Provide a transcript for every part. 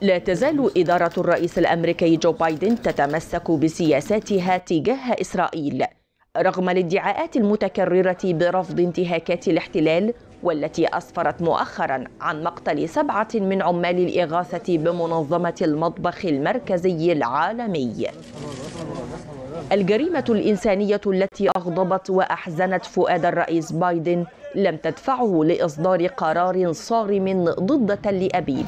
لا تزال إدارة الرئيس الأمريكي جو بايدن تتمسك بسياساتها تجاه إسرائيل رغم الادعاءات المتكررة برفض انتهاكات الاحتلال والتي أسفرت مؤخرا عن مقتل سبعة من عمال الإغاثة بمنظمة المطبخ المركزي العالمي الجريمة الإنسانية التي أغضبت وأحزنت فؤاد الرئيس بايدن لم تدفعه لإصدار قرار صارم ضد تل أبيب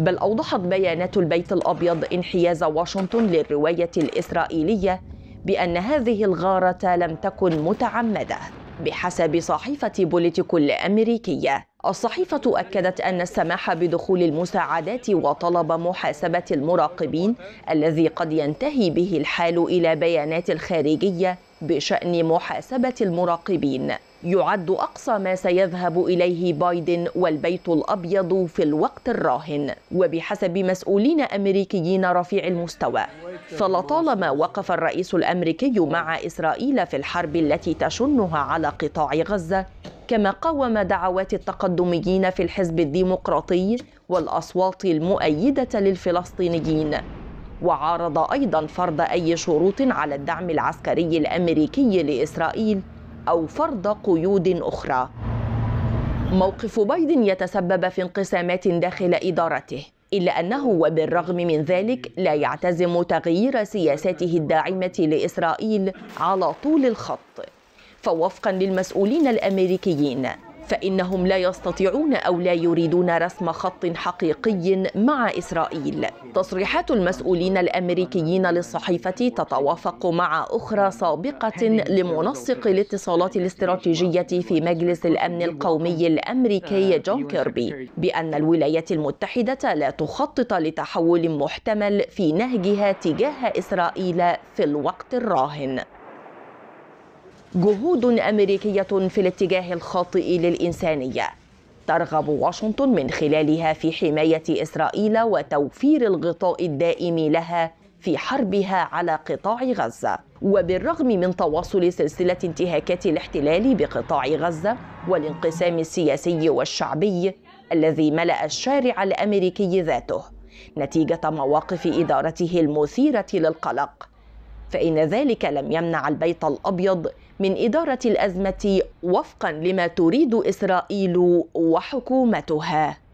بل أوضحت بيانات البيت الأبيض انحياز واشنطن للرواية الإسرائيلية بأن هذه الغارة لم تكن متعمدة بحسب صحيفة بوليتيكو الأمريكية الصحيفة أكدت أن السماح بدخول المساعدات وطلب محاسبة المراقبين الذي قد ينتهي به الحال إلى بيانات الخارجية بشأن محاسبة المراقبين يعد أقصى ما سيذهب إليه بايدن والبيت الأبيض في الوقت الراهن وبحسب مسؤولين أمريكيين رفيع المستوى فلطالما وقف الرئيس الأمريكي مع إسرائيل في الحرب التي تشنها على قطاع غزة كما قاوم دعوات التقدميين في الحزب الديمقراطي والأصوات المؤيدة للفلسطينيين وعارض أيضا فرض أي شروط على الدعم العسكري الأمريكي لإسرائيل أو فرض قيود أخرى موقف بايدن يتسبب في انقسامات داخل إدارته إلا أنه وبالرغم من ذلك لا يعتزم تغيير سياساته الداعمة لإسرائيل على طول الخط فوفقا للمسؤولين الأمريكيين فإنهم لا يستطيعون أو لا يريدون رسم خط حقيقي مع إسرائيل تصريحات المسؤولين الأمريكيين للصحيفة تتوافق مع أخرى سابقة لمنسق الاتصالات الاستراتيجية في مجلس الأمن القومي الأمريكي جون كيربي بأن الولايات المتحدة لا تخطط لتحول محتمل في نهجها تجاه إسرائيل في الوقت الراهن جهود أمريكية في الاتجاه الخاطئ للإنسانية ترغب واشنطن من خلالها في حماية إسرائيل وتوفير الغطاء الدائم لها في حربها على قطاع غزة وبالرغم من تواصل سلسلة انتهاكات الاحتلال بقطاع غزة والانقسام السياسي والشعبي الذي ملأ الشارع الأمريكي ذاته نتيجة مواقف إدارته المثيرة للقلق فإن ذلك لم يمنع البيت الأبيض من إدارة الأزمة وفقا لما تريد إسرائيل وحكومتها